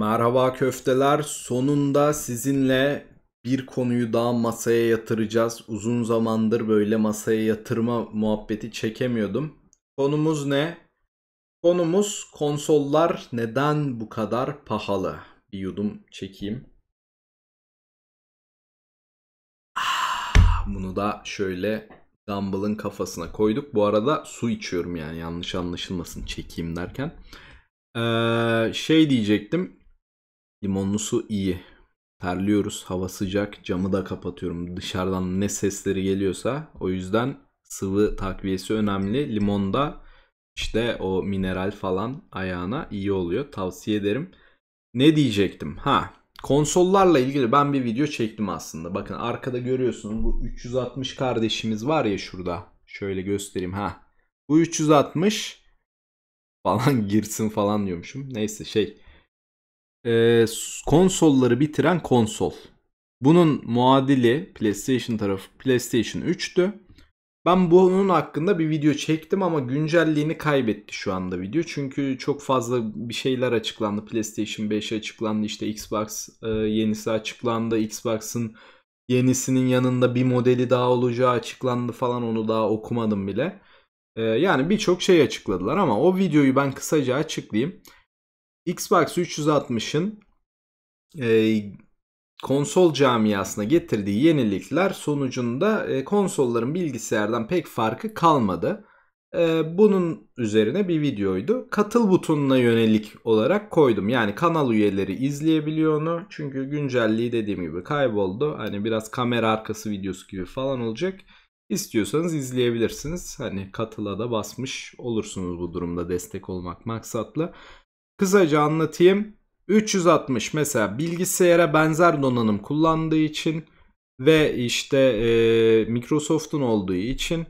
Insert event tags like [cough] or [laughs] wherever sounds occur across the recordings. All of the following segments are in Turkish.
Merhaba köfteler. Sonunda sizinle bir konuyu daha masaya yatıracağız. Uzun zamandır böyle masaya yatırma muhabbeti çekemiyordum. Konumuz ne? Konumuz konsollar neden bu kadar pahalı? Bir yudum çekeyim. Ah, bunu da şöyle Dumble'ın kafasına koyduk. Bu arada su içiyorum yani yanlış anlaşılmasın çekeyim derken. Ee, şey diyecektim Limonlu su iyi. Terliyoruz. Hava sıcak. Camı da kapatıyorum. Dışarıdan ne sesleri geliyorsa. O yüzden sıvı takviyesi önemli. Limonda işte o mineral falan ayağına iyi oluyor. Tavsiye ederim. Ne diyecektim? Ha konsollarla ilgili ben bir video çektim aslında. Bakın arkada görüyorsunuz bu 360 kardeşimiz var ya şurada. Şöyle göstereyim ha. Bu 360 falan girsin falan diyormuşum. Neyse şey e, konsolları bitiren konsol. Bunun muadili PlayStation tarafı PlayStation 3'tü. Ben bunun hakkında bir video çektim ama güncelliğini kaybetti şu anda video. Çünkü çok fazla bir şeyler açıklandı. PlayStation 5 açıklandı, işte Xbox e, yenisi açıklandı. Xbox'ın yenisinin yanında bir modeli daha olacağı açıklandı falan onu daha okumadım bile. E, yani birçok şey açıkladılar ama o videoyu ben kısaca açıklayayım. Xbox 360'ın e, konsol camiasına getirdiği yenilikler sonucunda e, konsolların bilgisayardan pek farkı kalmadı. E, bunun üzerine bir videoydu. Katıl butonuna yönelik olarak koydum. Yani kanal üyeleri izleyebiliyor onu. Çünkü güncelliği dediğim gibi kayboldu. Hani biraz kamera arkası videosu gibi falan olacak. İstiyorsanız izleyebilirsiniz. Hani katıla da basmış olursunuz bu durumda destek olmak maksatla. Kısaca anlatayım. 360 mesela bilgisayara benzer donanım kullandığı için ve işte e, Microsoft'un olduğu için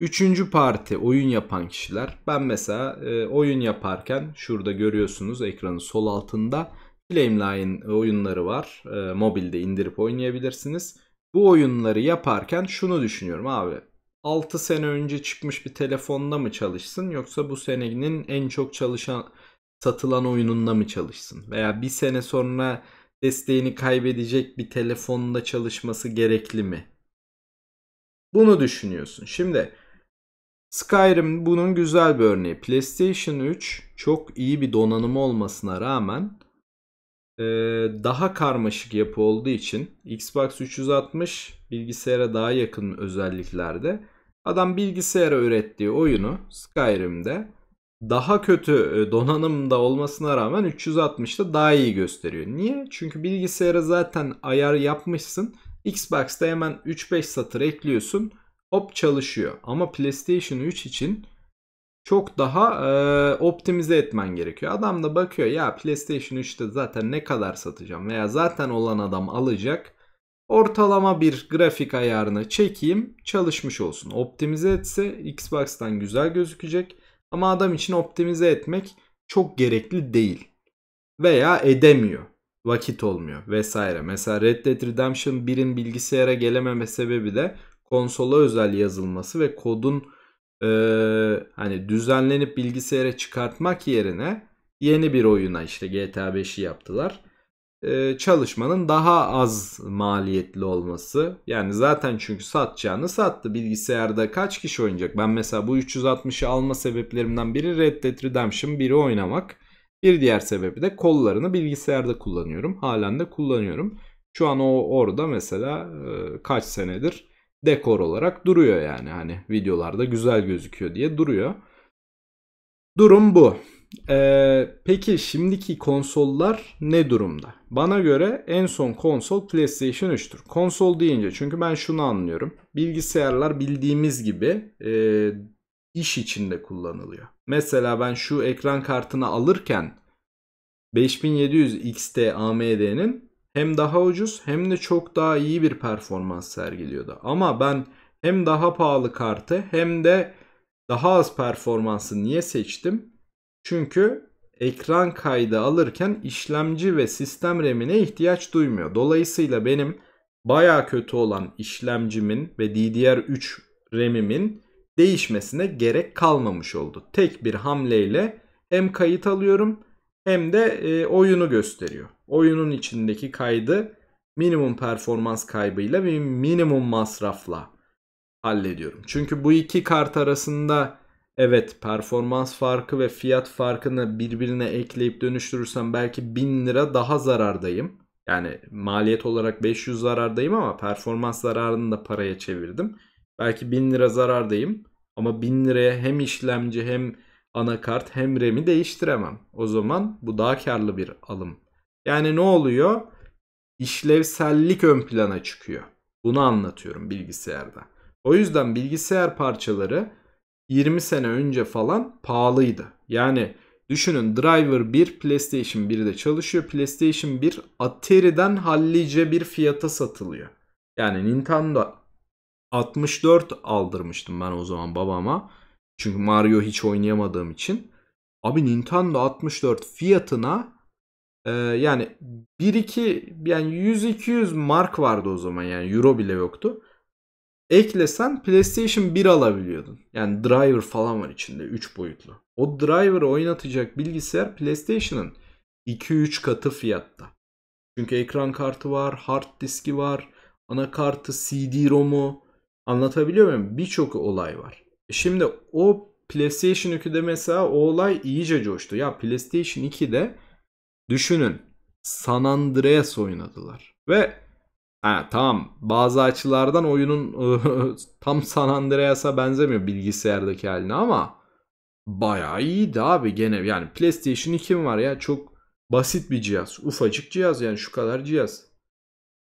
üçüncü parti oyun yapan kişiler. Ben mesela e, oyun yaparken şurada görüyorsunuz ekranın sol altında Flameline oyunları var. E, mobilde indirip oynayabilirsiniz. Bu oyunları yaparken şunu düşünüyorum abi. 6 sene önce çıkmış bir telefonda mı çalışsın yoksa bu senenin en çok çalışan satılan oyununla mı çalışsın? Veya bir sene sonra desteğini kaybedecek bir telefonla çalışması gerekli mi? Bunu düşünüyorsun. Şimdi Skyrim bunun güzel bir örneği. PlayStation 3 çok iyi bir donanımı olmasına rağmen e, daha karmaşık yapı olduğu için Xbox 360 bilgisayara daha yakın özelliklerde adam bilgisayara ürettiği oyunu Skyrim'de daha kötü e, donanımda olmasına rağmen 360'da daha iyi gösteriyor. Niye? Çünkü bilgisayara zaten ayar yapmışsın. Xbox'ta hemen 3-5 satır ekliyorsun. Hop çalışıyor. Ama PlayStation 3 için çok daha e, optimize etmen gerekiyor. Adam da bakıyor ya PlayStation 3'te zaten ne kadar satacağım veya zaten olan adam alacak. Ortalama bir grafik ayarını çekeyim çalışmış olsun. Optimize etse Xbox'tan güzel gözükecek. Ama adam için optimize etmek çok gerekli değil. Veya edemiyor. Vakit olmuyor vesaire. Mesela Red Dead Redemption 1'in bilgisayara gelememe sebebi de konsola özel yazılması ve kodun e, hani düzenlenip bilgisayara çıkartmak yerine yeni bir oyuna işte GTA 5'i yaptılar e, çalışmanın daha az maliyetli olması. Yani zaten çünkü satacağını sattı. Bilgisayarda kaç kişi oynayacak? Ben mesela bu 360'ı alma sebeplerimden biri Red Dead Redemption 1'i oynamak. Bir diğer sebebi de kollarını bilgisayarda kullanıyorum. Halen de kullanıyorum. Şu an o orada mesela e, kaç senedir dekor olarak duruyor yani. Hani videolarda güzel gözüküyor diye duruyor. Durum bu. Ee, peki şimdiki konsollar ne durumda? Bana göre en son konsol PlayStation 3'tür. Konsol deyince çünkü ben şunu anlıyorum. Bilgisayarlar bildiğimiz gibi e, iş içinde kullanılıyor. Mesela ben şu ekran kartını alırken 5700 XT AMD'nin hem daha ucuz hem de çok daha iyi bir performans sergiliyordu. Ama ben hem daha pahalı kartı hem de daha az performansı niye seçtim? Çünkü ekran kaydı alırken işlemci ve sistem RAM'ine ihtiyaç duymuyor. Dolayısıyla benim baya kötü olan işlemcimin ve DDR3 RAM'imin değişmesine gerek kalmamış oldu. Tek bir hamleyle hem kayıt alıyorum hem de e, oyunu gösteriyor. Oyunun içindeki kaydı minimum performans kaybıyla ve minimum masrafla hallediyorum. Çünkü bu iki kart arasında Evet performans farkı ve fiyat farkını birbirine ekleyip dönüştürürsem belki 1000 lira daha zarardayım. Yani maliyet olarak 500 zarardayım ama performans zararını da paraya çevirdim. Belki 1000 lira zarardayım ama 1000 liraya hem işlemci hem anakart hem RAM'i değiştiremem. O zaman bu daha karlı bir alım. Yani ne oluyor? İşlevsellik ön plana çıkıyor. Bunu anlatıyorum bilgisayarda. O yüzden bilgisayar parçaları 20 sene önce falan pahalıydı. Yani düşünün Driver 1 PlayStation 1'de çalışıyor. PlayStation 1 Atari'den hallice bir fiyata satılıyor. Yani Nintendo 64 aldırmıştım ben o zaman babama. Çünkü Mario hiç oynayamadığım için. Abi Nintendo 64 fiyatına e, yani 1-2 yani 100-200 mark vardı o zaman yani euro bile yoktu eklesen PlayStation 1 alabiliyordun. Yani driver falan var içinde 3 boyutlu. O driver'ı oynatacak bilgisayar PlayStation'ın 2-3 katı fiyatta. Çünkü ekran kartı var, hard diski var, anakartı, CD-ROM'u anlatabiliyor muyum? Birçok olay var. E şimdi o PlayStation 2'de mesela o olay iyice coştu. Ya PlayStation 2'de düşünün San Andreas oynadılar. Ve Ha tamam. Bazı açılardan oyunun ıı, [laughs] tam San Andreas'a benzemiyor bilgisayardaki haline ama bayağı iyiydi abi gene. Yani PlayStation 2 mi var ya? Çok basit bir cihaz. Ufacık cihaz yani şu kadar cihaz.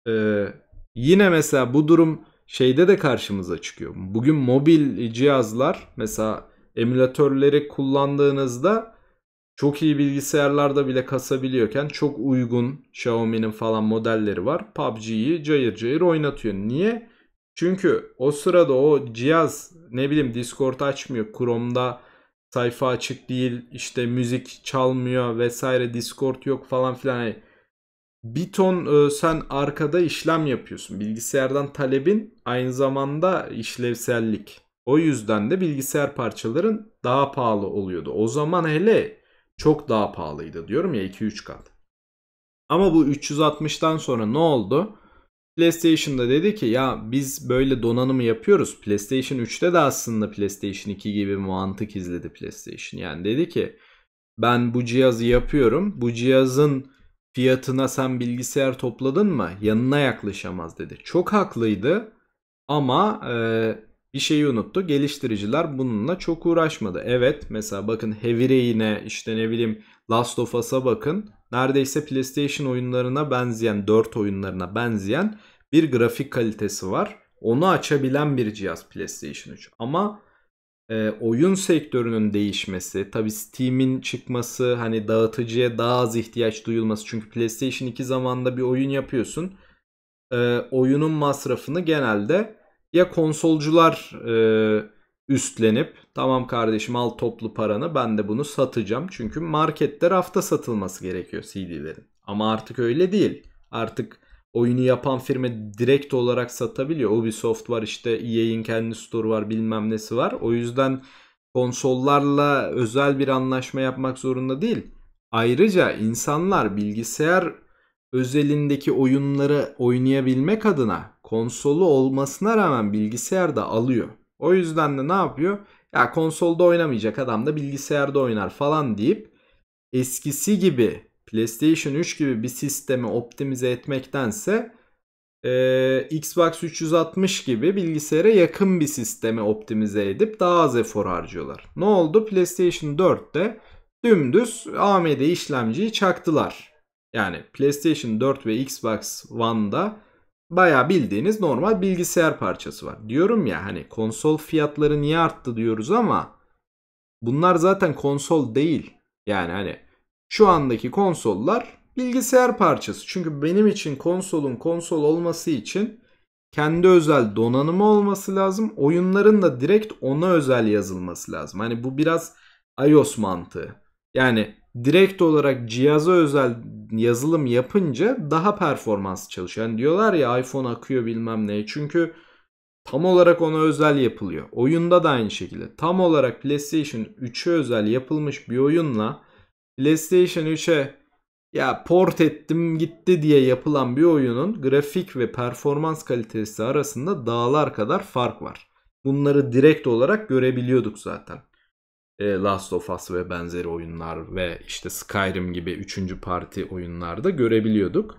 Ee, yine mesela bu durum şeyde de karşımıza çıkıyor. Bugün mobil cihazlar mesela emülatörleri kullandığınızda çok iyi bilgisayarlarda bile kasabiliyorken çok uygun Xiaomi'nin falan modelleri var. PUBG'yi cayır cayır oynatıyor. Niye? Çünkü o sırada o cihaz ne bileyim Discord açmıyor. Chrome'da sayfa açık değil. işte müzik çalmıyor vesaire. Discord yok falan filan. Yani bir ton e, sen arkada işlem yapıyorsun. Bilgisayardan talebin aynı zamanda işlevsellik. O yüzden de bilgisayar parçaların daha pahalı oluyordu. O zaman hele çok daha pahalıydı diyorum ya 2-3 kat. Ama bu 360'tan sonra ne oldu? PlayStation'da dedi ki ya biz böyle donanımı yapıyoruz. PlayStation 3'te de aslında PlayStation 2 gibi mantık izledi PlayStation. Yani dedi ki ben bu cihazı yapıyorum. Bu cihazın fiyatına sen bilgisayar topladın mı? Yanına yaklaşamaz dedi. Çok haklıydı ama bir şeyi unuttu. Geliştiriciler bununla çok uğraşmadı. Evet mesela bakın Heavy Rain'e işte ne bileyim Last of Us'a bakın. Neredeyse PlayStation oyunlarına benzeyen 4 oyunlarına benzeyen bir grafik kalitesi var. Onu açabilen bir cihaz PlayStation 3. Ama e, oyun sektörünün değişmesi, tabi Steam'in çıkması, hani dağıtıcıya daha az ihtiyaç duyulması. Çünkü PlayStation 2 zamanında bir oyun yapıyorsun. E, oyunun masrafını genelde ya konsolcular e, üstlenip tamam kardeşim al toplu paranı ben de bunu satacağım. Çünkü marketler hafta satılması gerekiyor CD'lerin. Ama artık öyle değil. Artık oyunu yapan firma direkt olarak satabiliyor. Ubisoft var işte EA'in kendi store var bilmem nesi var. O yüzden konsollarla özel bir anlaşma yapmak zorunda değil. Ayrıca insanlar bilgisayar özelindeki oyunları oynayabilmek adına konsolu olmasına rağmen bilgisayar da alıyor. O yüzden de ne yapıyor? Ya konsolda oynamayacak adam da bilgisayarda oynar falan deyip eskisi gibi PlayStation 3 gibi bir sistemi optimize etmektense e, Xbox 360 gibi bilgisayara yakın bir sistemi optimize edip daha az efor harcıyorlar. Ne oldu? PlayStation 4'te dümdüz AMD işlemciyi çaktılar. Yani PlayStation 4 ve Xbox One'da Baya bildiğiniz normal bilgisayar parçası var. Diyorum ya hani konsol fiyatları niye arttı diyoruz ama bunlar zaten konsol değil. Yani hani şu andaki konsollar bilgisayar parçası. Çünkü benim için konsolun konsol olması için kendi özel donanımı olması lazım. Oyunların da direkt ona özel yazılması lazım. Hani bu biraz iOS mantığı. Yani direkt olarak cihaza özel yazılım yapınca daha performans çalışıyor. Yani diyorlar ya iPhone akıyor bilmem ne. Çünkü tam olarak ona özel yapılıyor. Oyunda da aynı şekilde. Tam olarak PlayStation 3'e özel yapılmış bir oyunla PlayStation 3'e ya port ettim gitti diye yapılan bir oyunun grafik ve performans kalitesi arasında dağlar kadar fark var. Bunları direkt olarak görebiliyorduk zaten. E, Last of Us ve benzeri oyunlar ve işte Skyrim gibi üçüncü parti oyunlarda görebiliyorduk.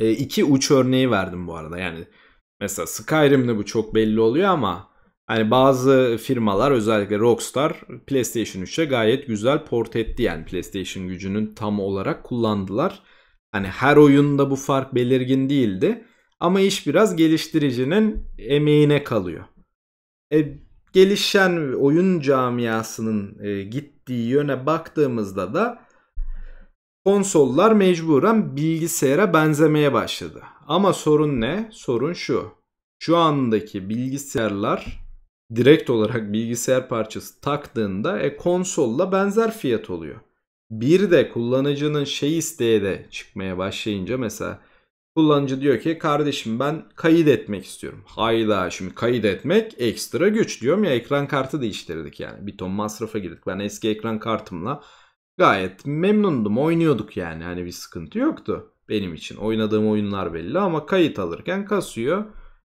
E, iki uç örneği verdim bu arada. Yani mesela Skyrim'de bu çok belli oluyor ama hani bazı firmalar özellikle Rockstar PlayStation 3'e gayet güzel port etti. Yani PlayStation gücünün tam olarak kullandılar. Hani her oyunda bu fark belirgin değildi. Ama iş biraz geliştiricinin emeğine kalıyor. E, gelişen oyun camiasının e, gittiği yöne baktığımızda da konsollar mecburen bilgisayara benzemeye başladı. Ama sorun ne? Sorun şu. Şu andaki bilgisayarlar direkt olarak bilgisayar parçası taktığında e, konsolla benzer fiyat oluyor. Bir de kullanıcının şey isteği de çıkmaya başlayınca mesela Kullanıcı diyor ki kardeşim ben kayıt etmek istiyorum. Hayda şimdi kayıt etmek ekstra güç diyorum ya ekran kartı değiştirdik yani. Bir ton masrafa girdik. Ben eski ekran kartımla gayet memnundum. Oynuyorduk yani. Hani bir sıkıntı yoktu benim için. Oynadığım oyunlar belli ama kayıt alırken kasıyor.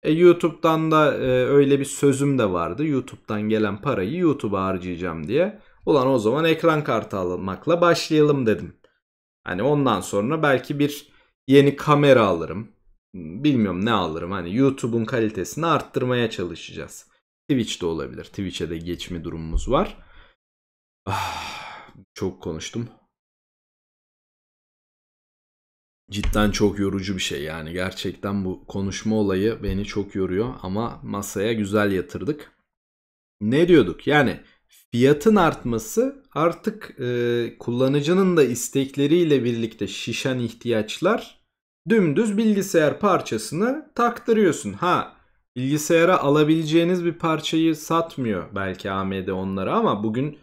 E, YouTube'dan da e, öyle bir sözüm de vardı. YouTube'dan gelen parayı YouTube'a harcayacağım diye. Ulan o zaman ekran kartı almakla başlayalım dedim. Hani ondan sonra belki bir Yeni kamera alırım. Bilmiyorum ne alırım. Hani YouTube'un kalitesini arttırmaya çalışacağız. Twitch de olabilir. Twitch'e de geçme durumumuz var. Ah, çok konuştum. Cidden çok yorucu bir şey yani. Gerçekten bu konuşma olayı beni çok yoruyor ama masaya güzel yatırdık. Ne diyorduk? Yani fiyatın artması artık e, kullanıcının da istekleriyle birlikte şişen ihtiyaçlar dümdüz bilgisayar parçasını taktırıyorsun. Ha bilgisayara alabileceğiniz bir parçayı satmıyor belki AMD onlara ama bugün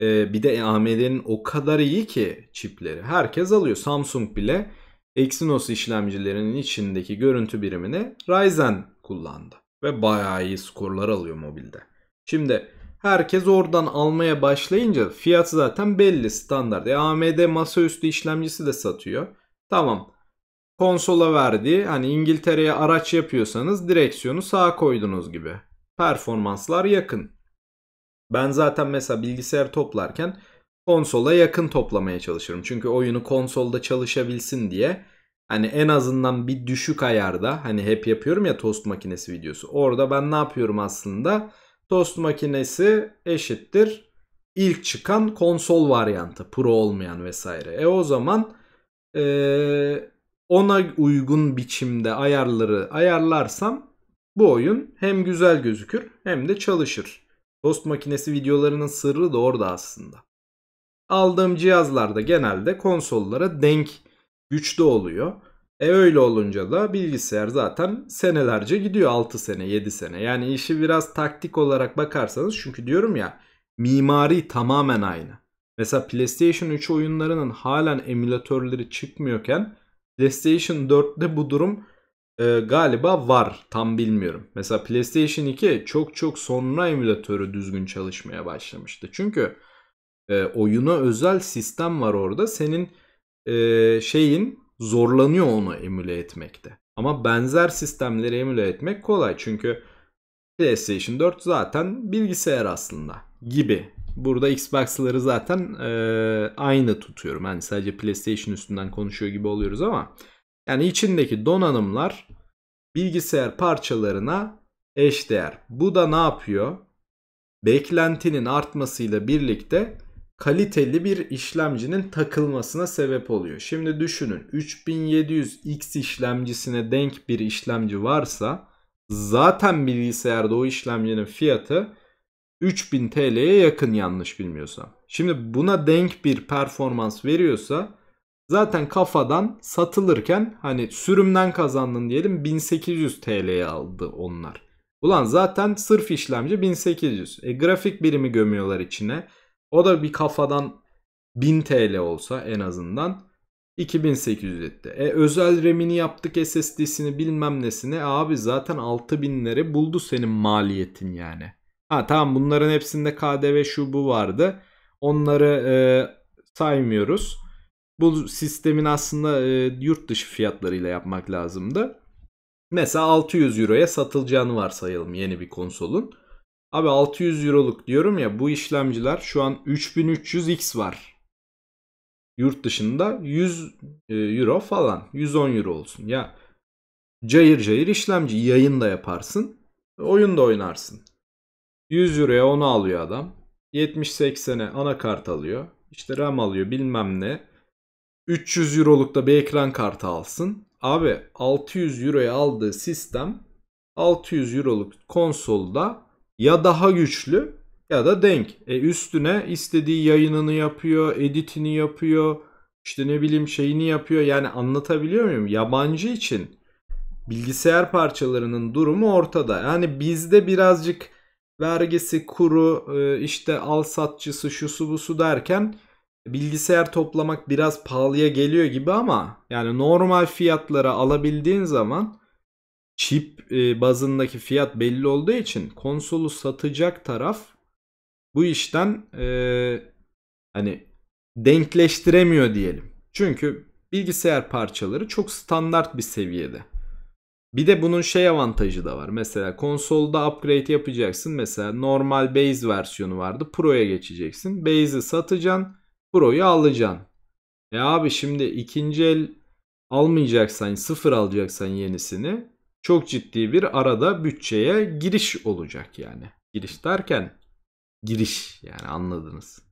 e, bir de AMD'nin o kadar iyi ki çipleri herkes alıyor. Samsung bile Exynos işlemcilerinin içindeki görüntü birimini Ryzen kullandı ve bayağı iyi skorlar alıyor mobilde. Şimdi Herkes oradan almaya başlayınca fiyat zaten belli standart. E AMD masaüstü işlemcisi de satıyor. Tamam. Konsola verdiği hani İngiltere'ye araç yapıyorsanız direksiyonu sağa koydunuz gibi. Performanslar yakın. Ben zaten mesela bilgisayar toplarken konsola yakın toplamaya çalışırım. Çünkü oyunu konsolda çalışabilsin diye hani en azından bir düşük ayarda hani hep yapıyorum ya tost makinesi videosu. Orada ben ne yapıyorum aslında? Tost makinesi eşittir ilk çıkan konsol varyantı pro olmayan vesaire. E o zaman e, ona uygun biçimde ayarları ayarlarsam bu oyun hem güzel gözükür hem de çalışır. Tost makinesi videolarının sırrı da orada aslında. Aldığım cihazlarda genelde konsollara denk güçlü oluyor. E öyle olunca da bilgisayar zaten senelerce gidiyor 6 sene 7 sene. Yani işi biraz taktik olarak bakarsanız çünkü diyorum ya mimari tamamen aynı. Mesela PlayStation 3 oyunlarının halen emülatörleri çıkmıyorken PlayStation 4'te bu durum e, galiba var tam bilmiyorum. Mesela PlayStation 2 çok çok sonra emülatörü düzgün çalışmaya başlamıştı. Çünkü e, oyuna özel sistem var orada. Senin e, şeyin zorlanıyor onu emüle etmekte. Ama benzer sistemleri emüle etmek kolay. Çünkü PlayStation 4 zaten bilgisayar aslında gibi. Burada Xbox'ları zaten e, aynı tutuyorum. Yani sadece PlayStation üstünden konuşuyor gibi oluyoruz ama yani içindeki donanımlar bilgisayar parçalarına eşdeğer. Bu da ne yapıyor? Beklentinin artmasıyla birlikte kaliteli bir işlemcinin takılmasına sebep oluyor. Şimdi düşünün 3700X işlemcisine denk bir işlemci varsa zaten bilgisayarda o işlemcinin fiyatı 3000 TL'ye yakın yanlış bilmiyorsam. Şimdi buna denk bir performans veriyorsa zaten kafadan satılırken hani sürümden kazandın diyelim 1800 TL'ye aldı onlar. Ulan zaten sırf işlemci 1800. E grafik birimi gömüyorlar içine. O da bir kafadan 1000 TL olsa en azından 2800 etti. E özel remini yaptık SSD'sini bilmem nesine. Abi zaten 6000'lere buldu senin maliyetin yani. Ha tamam bunların hepsinde KDV şu bu vardı. Onları e, saymıyoruz. Bu sistemin aslında e, yurt dışı fiyatlarıyla yapmak lazımdı. Mesela 600 euroya satılacağını varsayalım yeni bir konsolun. Abi 600 euroluk diyorum ya bu işlemciler şu an 3300x var. Yurt dışında 100 e, euro falan 110 euro olsun. Ya cayır cayır işlemci yayın da yaparsın oyun da oynarsın. 100 euroya onu alıyor adam. 70-80'e anakart alıyor. İşte RAM alıyor bilmem ne. 300 eurolukta bir ekran kartı alsın. Abi 600 euroya aldığı sistem 600 euroluk konsolda ya daha güçlü ya da denk. E üstüne istediği yayınını yapıyor, editini yapıyor, işte ne bileyim şeyini yapıyor. Yani anlatabiliyor muyum? Yabancı için bilgisayar parçalarının durumu ortada. Yani bizde birazcık vergisi, kuru, e, işte al satçısı, şusu busu derken bilgisayar toplamak biraz pahalıya geliyor gibi ama yani normal fiyatlara alabildiğin zaman çip e, bazındaki fiyat belli olduğu için konsolu satacak taraf bu işten e, hani denkleştiremiyor diyelim. Çünkü bilgisayar parçaları çok standart bir seviyede. Bir de bunun şey avantajı da var. Mesela konsolda upgrade yapacaksın. Mesela normal base versiyonu vardı. Pro'ya geçeceksin. Base'i satacaksın. Pro'yu alacaksın. E abi şimdi ikinci el almayacaksan, sıfır alacaksan yenisini çok ciddi bir arada bütçeye giriş olacak yani. Giriş derken giriş yani anladınız.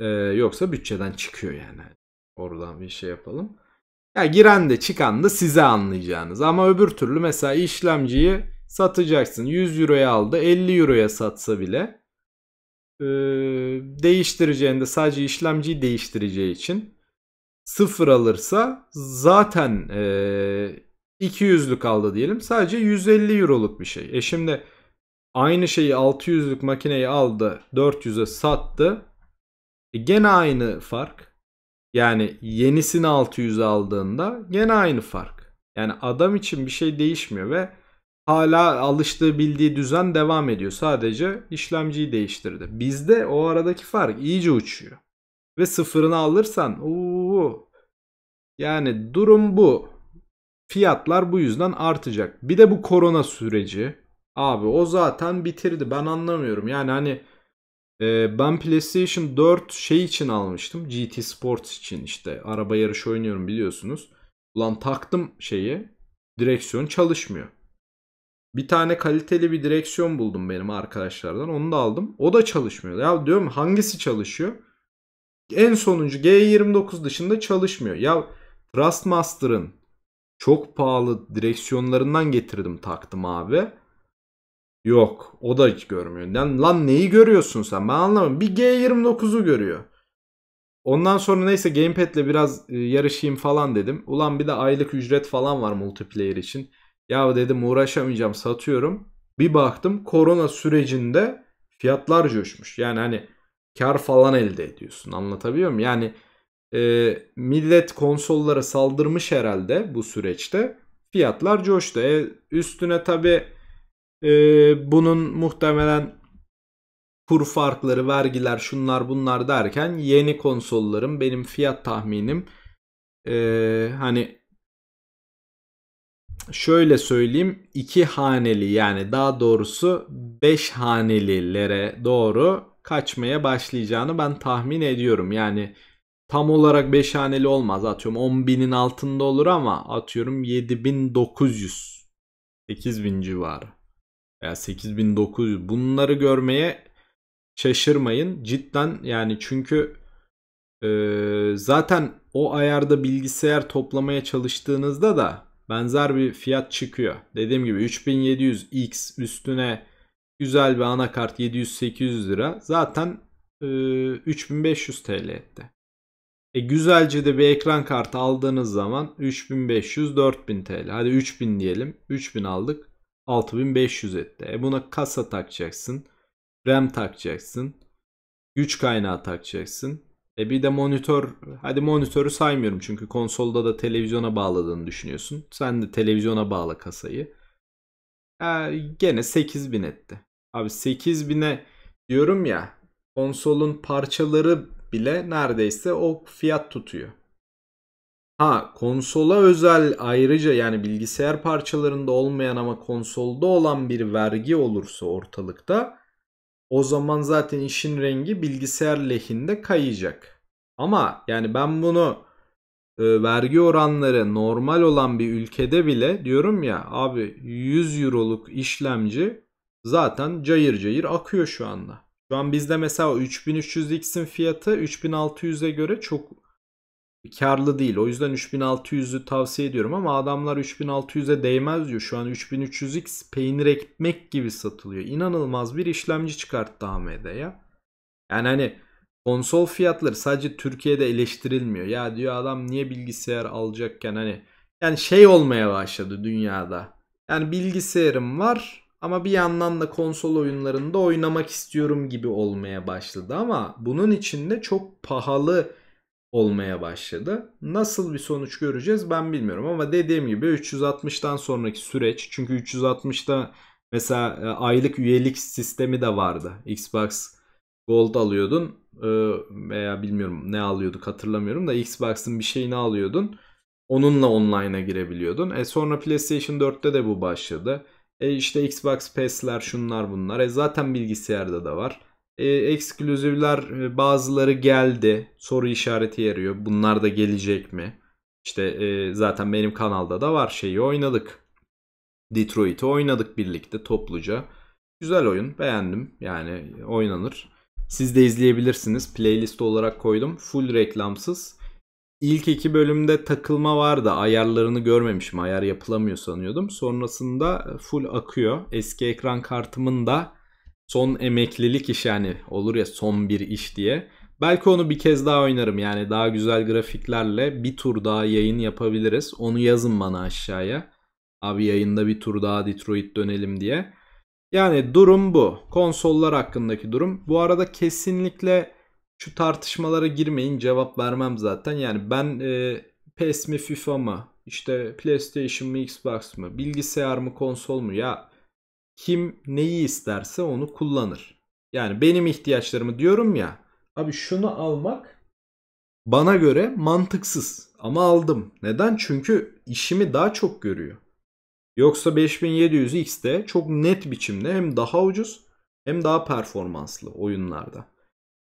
Ee, yoksa bütçeden çıkıyor yani. Oradan bir şey yapalım. Ya giren de çıkan da size anlayacağınız. Ama öbür türlü mesela işlemciyi satacaksın. 100 euroya aldı 50 euroya satsa bile e, değiştireceğinde sadece işlemciyi değiştireceği için sıfır alırsa zaten e, 200'lük aldı diyelim. Sadece 150 euroluk bir şey. E şimdi aynı şeyi 600'lük makineyi aldı 400'e sattı. E gene aynı fark. Yani yenisini 600 aldığında gene aynı fark. Yani adam için bir şey değişmiyor ve hala alıştığı bildiği düzen devam ediyor. Sadece işlemciyi değiştirdi. Bizde o aradaki fark iyice uçuyor. Ve sıfırını alırsan ooo yani durum bu. Fiyatlar bu yüzden artacak. Bir de bu korona süreci. Abi o zaten bitirdi. Ben anlamıyorum. Yani hani e, ben PlayStation 4 şey için almıştım. GT Sports için işte. Araba yarışı oynuyorum biliyorsunuz. Ulan taktım şeyi. Direksiyon çalışmıyor. Bir tane kaliteli bir direksiyon buldum benim arkadaşlardan. Onu da aldım. O da çalışmıyor. Ya diyorum hangisi çalışıyor? En sonuncu G29 dışında çalışmıyor. Ya Thrustmaster'ın çok pahalı direksiyonlarından getirdim taktım abi. Yok o da hiç görmüyor. Lan, lan neyi görüyorsun sen ben anlamıyorum. Bir G29'u görüyor. Ondan sonra neyse gamepad'le biraz e, yarışayım falan dedim. Ulan bir de aylık ücret falan var multiplayer için. Ya dedim uğraşamayacağım satıyorum. Bir baktım korona sürecinde fiyatlar coşmuş. Yani hani kar falan elde ediyorsun anlatabiliyor muyum? Yani e, millet konsollara saldırmış herhalde bu süreçte. Fiyatlar coştu. E, üstüne tabi e, bunun muhtemelen kur farkları, vergiler, şunlar bunlar derken yeni konsolların benim fiyat tahminim e, hani şöyle söyleyeyim iki haneli yani daha doğrusu 5 hanelilere doğru kaçmaya başlayacağını ben tahmin ediyorum. Yani tam olarak 5 haneli olmaz. Atıyorum 10.000'in altında olur ama atıyorum 7900 8000 civarı veya 8900 bunları görmeye şaşırmayın. Cidden yani çünkü e, zaten o ayarda bilgisayar toplamaya çalıştığınızda da benzer bir fiyat çıkıyor. Dediğim gibi 3700X üstüne güzel bir anakart 700-800 lira zaten e, 3500 TL etti. E güzelce de bir ekran kartı aldığınız zaman 3500-4000 TL. Hadi 3000 diyelim. 3000 aldık. 6500 etti. E buna kasa takacaksın. RAM takacaksın. Güç kaynağı takacaksın. E bir de monitör. Hadi monitörü saymıyorum çünkü konsolda da televizyona bağladığını düşünüyorsun. Sen de televizyona bağla kasayı. E, gene 8000 etti. Abi 8000'e diyorum ya konsolun parçaları bile neredeyse o fiyat tutuyor. Ha konsola özel ayrıca yani bilgisayar parçalarında olmayan ama konsolda olan bir vergi olursa ortalıkta o zaman zaten işin rengi bilgisayar lehinde kayacak. Ama yani ben bunu e, vergi oranları normal olan bir ülkede bile diyorum ya abi 100 euroluk işlemci zaten cayır cayır akıyor şu anda. Şu an bizde mesela 3300X'in fiyatı 3600'e göre çok karlı değil. O yüzden 3600'ü tavsiye ediyorum ama adamlar 3600'e değmez diyor. Şu an 3300X peynir ekmek gibi satılıyor. İnanılmaz bir işlemci çıkarttı AMD ya. Yani hani konsol fiyatları sadece Türkiye'de eleştirilmiyor. Ya diyor adam niye bilgisayar alacakken hani yani şey olmaya başladı dünyada. Yani bilgisayarım var ama bir yandan da konsol oyunlarında oynamak istiyorum gibi olmaya başladı ama bunun içinde çok pahalı olmaya başladı. Nasıl bir sonuç göreceğiz ben bilmiyorum ama dediğim gibi 360'tan sonraki süreç çünkü 360'da mesela e, aylık üyelik sistemi de vardı. Xbox Gold alıyordun e, veya bilmiyorum ne alıyorduk hatırlamıyorum da Xbox'ın bir şeyini alıyordun. Onunla online'a girebiliyordun. E sonra PlayStation 4'te de bu başladı. E işte Xbox Pass'ler şunlar bunlar. E zaten bilgisayarda da var. E, eksklüzivler e, bazıları geldi. Soru işareti yarıyor. Bunlar da gelecek mi? İşte e, zaten benim kanalda da var şeyi oynadık. Detroit'i oynadık birlikte topluca. Güzel oyun beğendim yani oynanır. Siz de izleyebilirsiniz. Playlist olarak koydum. Full reklamsız. İlk iki bölümde takılma vardı. Ayarlarını görmemişim. Ayar yapılamıyor sanıyordum. Sonrasında e, full akıyor. Eski ekran kartımın da son emeklilik iş yani olur ya son bir iş diye. Belki onu bir kez daha oynarım yani daha güzel grafiklerle bir tur daha yayın yapabiliriz. Onu yazın bana aşağıya. Abi yayında bir tur daha Detroit dönelim diye. Yani durum bu. Konsollar hakkındaki durum. Bu arada kesinlikle şu tartışmalara girmeyin cevap vermem zaten. Yani ben e, PES mi FIFA mı işte PlayStation mı Xbox mı bilgisayar mı konsol mu ya kim neyi isterse onu kullanır. Yani benim ihtiyaçlarımı diyorum ya abi şunu almak bana göre mantıksız ama aldım. Neden? Çünkü işimi daha çok görüyor. Yoksa 5700 X'te çok net biçimde hem daha ucuz hem daha performanslı oyunlarda.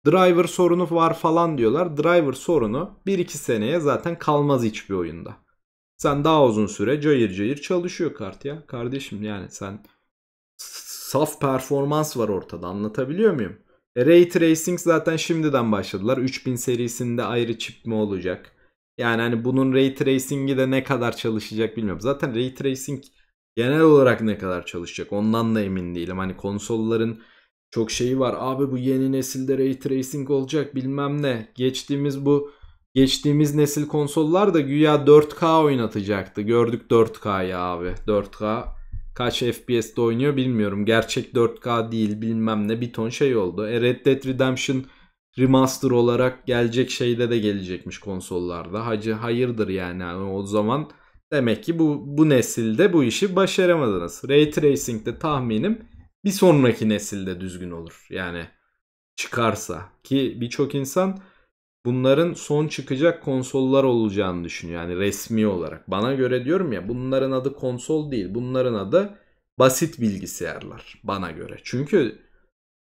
Driver sorunu var falan diyorlar. Driver sorunu 1-2 seneye zaten kalmaz hiçbir oyunda. Sen daha uzun süre cayır cayır çalışıyor kart ya. Kardeşim yani sen saf performans var ortada anlatabiliyor muyum? E, Ray Tracing zaten şimdiden başladılar. 3000 serisinde ayrı çip mi olacak? Yani hani bunun Ray Tracing'i de ne kadar çalışacak bilmiyorum. Zaten Ray Tracing genel olarak ne kadar çalışacak ondan da emin değilim. Hani konsolların çok şeyi var. Abi bu yeni nesilde ray tracing olacak bilmem ne. Geçtiğimiz bu geçtiğimiz nesil konsollar da güya 4K oynatacaktı. Gördük 4K'yı abi. 4K kaç FPS'de oynuyor bilmiyorum. Gerçek 4K değil bilmem ne bir ton şey oldu. E Red Dead Redemption remaster olarak gelecek şeyde de gelecekmiş konsollarda. Hacı hayırdır yani, yani o zaman demek ki bu, bu nesilde bu işi başaramadınız. Ray Tracing de tahminim bir sonraki nesilde düzgün olur. Yani çıkarsa ki birçok insan bunların son çıkacak konsollar olacağını düşünüyor. Yani resmi olarak. Bana göre diyorum ya bunların adı konsol değil. Bunların adı basit bilgisayarlar bana göre. Çünkü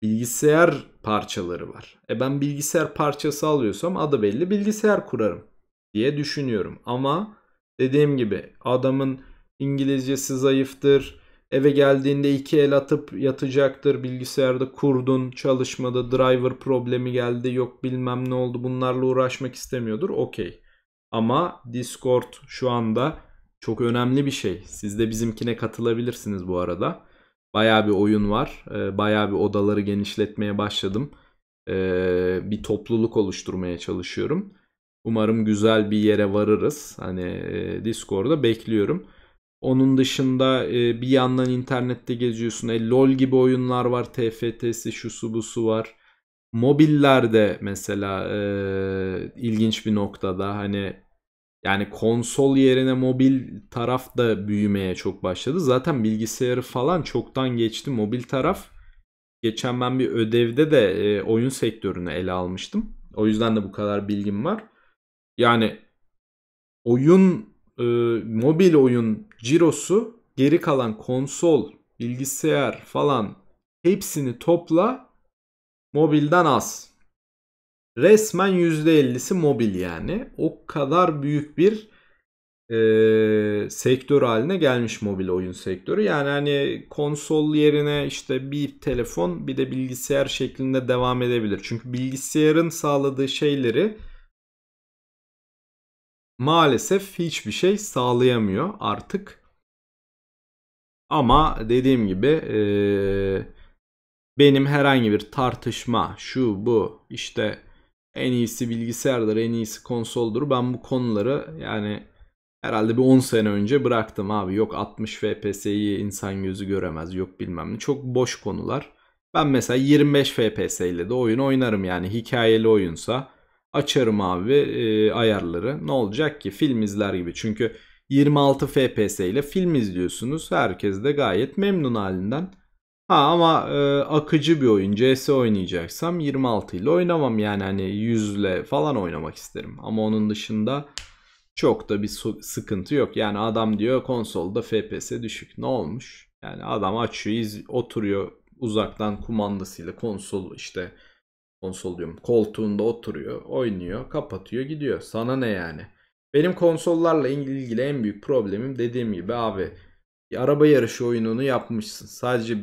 bilgisayar parçaları var. E ben bilgisayar parçası alıyorsam adı belli bilgisayar kurarım diye düşünüyorum. Ama dediğim gibi adamın İngilizcesi zayıftır Eve geldiğinde iki el atıp yatacaktır. Bilgisayarda kurdun, çalışmadı, driver problemi geldi, yok bilmem ne oldu. Bunlarla uğraşmak istemiyordur. Okey. Ama Discord şu anda çok önemli bir şey. Siz de bizimkine katılabilirsiniz bu arada. Baya bir oyun var. Ee, Baya bir odaları genişletmeye başladım. Ee, bir topluluk oluşturmaya çalışıyorum. Umarım güzel bir yere varırız. Hani e, Discord'da bekliyorum. Onun dışında e, bir yandan internette geziyorsun. E, LoL gibi oyunlar var. TFT'si, şusu busu var. Mobillerde mesela e, ilginç bir noktada hani yani konsol yerine mobil taraf da büyümeye çok başladı. Zaten bilgisayarı falan çoktan geçti mobil taraf. Geçen ben bir ödevde de e, oyun sektörünü ele almıştım. O yüzden de bu kadar bilgim var. Yani oyun e, mobil oyun cirosu geri kalan konsol, bilgisayar falan hepsini topla mobilden az. Resmen %50'si mobil yani. O kadar büyük bir e, sektör haline gelmiş mobil oyun sektörü. Yani hani konsol yerine işte bir telefon bir de bilgisayar şeklinde devam edebilir. Çünkü bilgisayarın sağladığı şeyleri maalesef hiçbir şey sağlayamıyor artık. Ama dediğim gibi e, benim herhangi bir tartışma şu bu işte en iyisi bilgisayardır en iyisi konsoldur ben bu konuları yani herhalde bir 10 sene önce bıraktım abi yok 60 FPS'yi insan gözü göremez yok bilmem ne çok boş konular. Ben mesela 25 FPS ile de oyun oynarım yani hikayeli oyunsa Açarım abi e, ayarları. Ne olacak ki? Film izler gibi. Çünkü 26 FPS ile film izliyorsunuz. Herkes de gayet memnun halinden. Ha ama e, akıcı bir oyun CS oynayacaksam 26 ile oynamam yani hani 100 ile falan oynamak isterim. Ama onun dışında çok da bir sıkıntı yok. Yani adam diyor konsolda FPS düşük. Ne olmuş? Yani adam açıyor, iz, oturuyor uzaktan kumandasıyla konsol işte konsol diyorum koltuğunda oturuyor, oynuyor, kapatıyor, gidiyor. Sana ne yani? Benim konsollarla ilgili en büyük problemim dediğim gibi abi araba yarışı oyununu yapmışsın. Sadece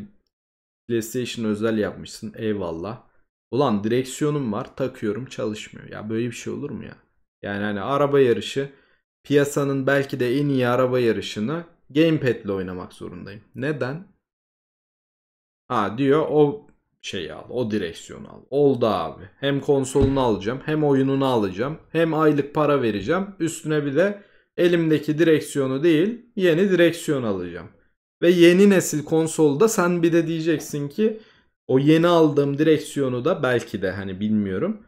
PlayStation özel yapmışsın. Eyvallah. Ulan direksiyonum var takıyorum çalışmıyor. Ya böyle bir şey olur mu ya? Yani hani araba yarışı piyasanın belki de en iyi araba yarışını gamepad ile oynamak zorundayım. Neden? Ha diyor o şeyi al. O direksiyonu al. Oldu abi. Hem konsolunu alacağım hem oyununu alacağım. Hem aylık para vereceğim. Üstüne bir de elimdeki direksiyonu değil yeni direksiyon alacağım. Ve yeni nesil konsolda sen bir de diyeceksin ki o yeni aldığım direksiyonu da belki de hani bilmiyorum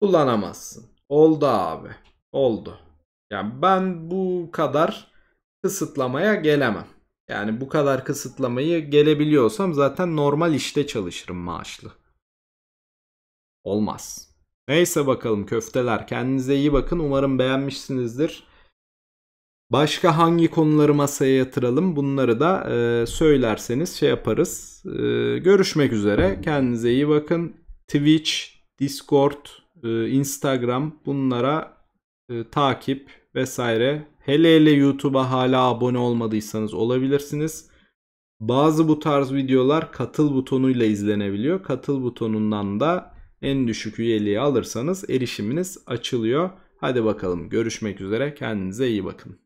kullanamazsın. Oldu abi. Oldu. Yani ben bu kadar kısıtlamaya gelemem. Yani bu kadar kısıtlamayı gelebiliyorsam zaten normal işte çalışırım maaşlı. Olmaz. Neyse bakalım köfteler. Kendinize iyi bakın. Umarım beğenmişsinizdir. Başka hangi konuları masaya yatıralım bunları da e, söylerseniz şey yaparız. E, görüşmek üzere. Kendinize iyi bakın. Twitch, Discord, e, Instagram bunlara e, takip vesaire Hele hele YouTube'a hala abone olmadıysanız olabilirsiniz. Bazı bu tarz videolar katıl butonuyla izlenebiliyor. Katıl butonundan da en düşük üyeliği alırsanız erişiminiz açılıyor. Hadi bakalım görüşmek üzere kendinize iyi bakın.